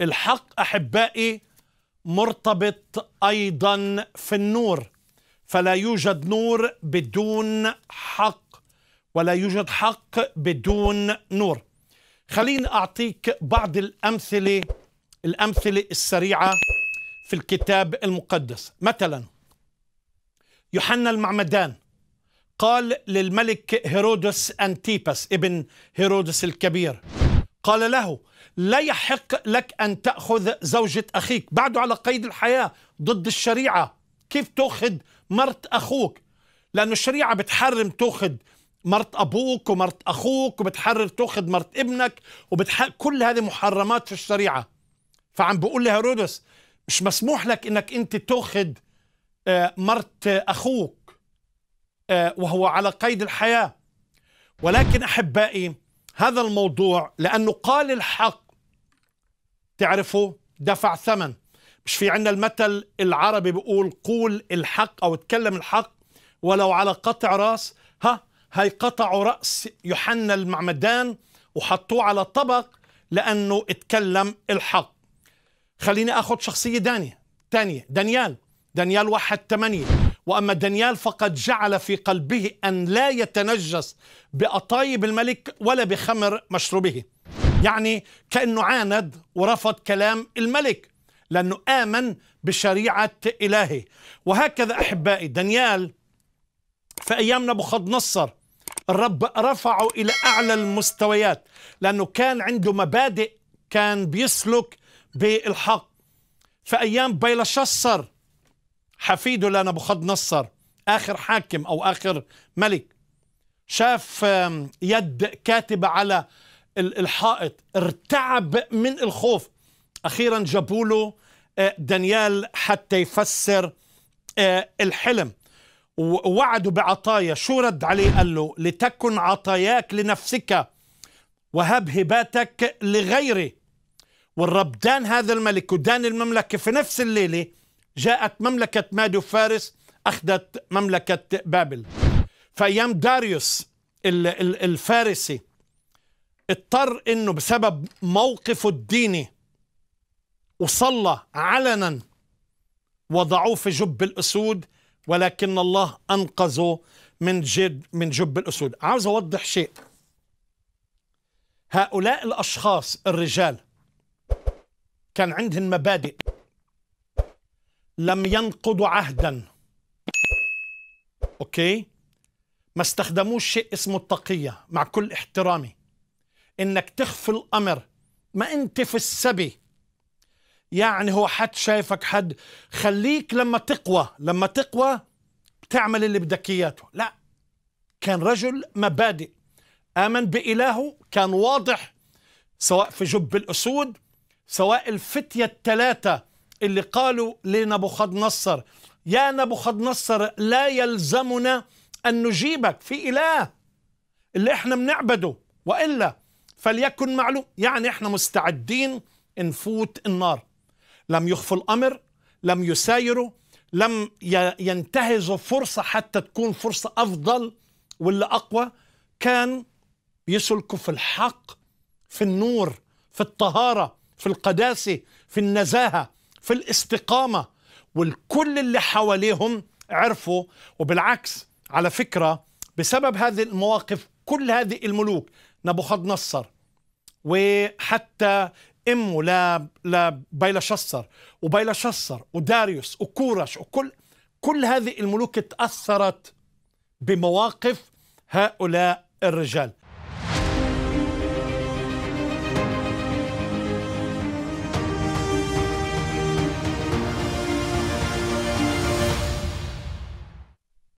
الحق احبائي مرتبط ايضا في النور فلا يوجد نور بدون حق ولا يوجد حق بدون نور خليني اعطيك بعض الامثله الامثله السريعه في الكتاب المقدس مثلا يوحنا المعمدان قال للملك هيرودس انتيبس ابن هيرودس الكبير قال له لا يحق لك أن تأخذ زوجة أخيك بعده على قيد الحياة ضد الشريعة كيف تأخذ مرت أخوك لأن الشريعة بتحرم تأخذ مرت أبوك ومرت أخوك وبتحرر تأخذ مرت ابنك وبتح... كل هذه محرمات في الشريعة فعم بيقول لي هيرودس مش مسموح لك انك انت تاخذ آه، مرت اخوك آه، وهو على قيد الحياه ولكن احبائي هذا الموضوع لأنه قال الحق تعرفوا دفع ثمن مش في عندنا المثل العربي بيقول قول الحق أو اتكلم الحق ولو على قطع راس ها هي قطعوا رأس يوحنا المعمدان وحطوه على طبق لأنه اتكلم الحق خليني أخذ شخصية ثانية ثانية دانيال دانيال واحد ثمانية وأما دانيال فقد جعل في قلبه أن لا يتنجس بأطايب الملك ولا بخمر مشروبه يعني كأنه عاند ورفض كلام الملك لأنه آمن بشريعة إلهه وهكذا أحبائي دانيال في أيام نبوخذ نصر الرب رفعه إلى أعلى المستويات لأنه كان عنده مبادئ كان بيسلك بالحق في أيام بيلشصر حفيده لنبوخذ نصر آخر حاكم أو آخر ملك شاف يد كاتبة على الحائط ارتعب من الخوف أخيرا جابوا له آه، دانيال حتى يفسر آه، الحلم ووعدوا بعطايا شو رد عليه قال له لتكن عطاياك لنفسك وهب هباتك لغيري والرب دان هذا الملك ودان المملكة في نفس الليلة جاءت مملكة مادو فارس أخذت مملكة بابل فأيام داريوس الفارسي اضطر أنه بسبب موقفه الديني وصلى علنا وضعوه في جب الأسود ولكن الله أنقذه من جد من جب الأسود عاوز أوضح شيء هؤلاء الأشخاص الرجال كان عندهم مبادئ لم ينقضوا عهدا اوكي ما استخدموش شيء اسمه التقيه مع كل احترامي انك تخفي الامر ما انت في السبي يعني هو حد شايفك حد خليك لما تقوى لما تقوى تعمل اللي بدك اياه لا كان رجل مبادئ امن بالهه كان واضح سواء في جب الاسود سواء الفتيه الثلاثه اللي قالوا لنبوخذ نصر يا نبوخذ نصر لا يلزمنا أن نجيبك في إله اللي احنا بنعبده وإلا فليكن معلوم يعني احنا مستعدين نفوت النار لم يخفوا الأمر لم يسايروا لم ينتهزوا فرصة حتى تكون فرصة أفضل ولا أقوى كان يسلكوا في الحق في النور في الطهارة في القداسة في النزاهة في الاستقامة والكل اللي حواليهم عرفوا وبالعكس على فكرة بسبب هذه المواقف كل هذه الملوك نبوخذ نصر وحتى امه لا لا وبيلشصر وداريوس وكورش وكل كل هذه الملوك تاثرت بمواقف هؤلاء الرجال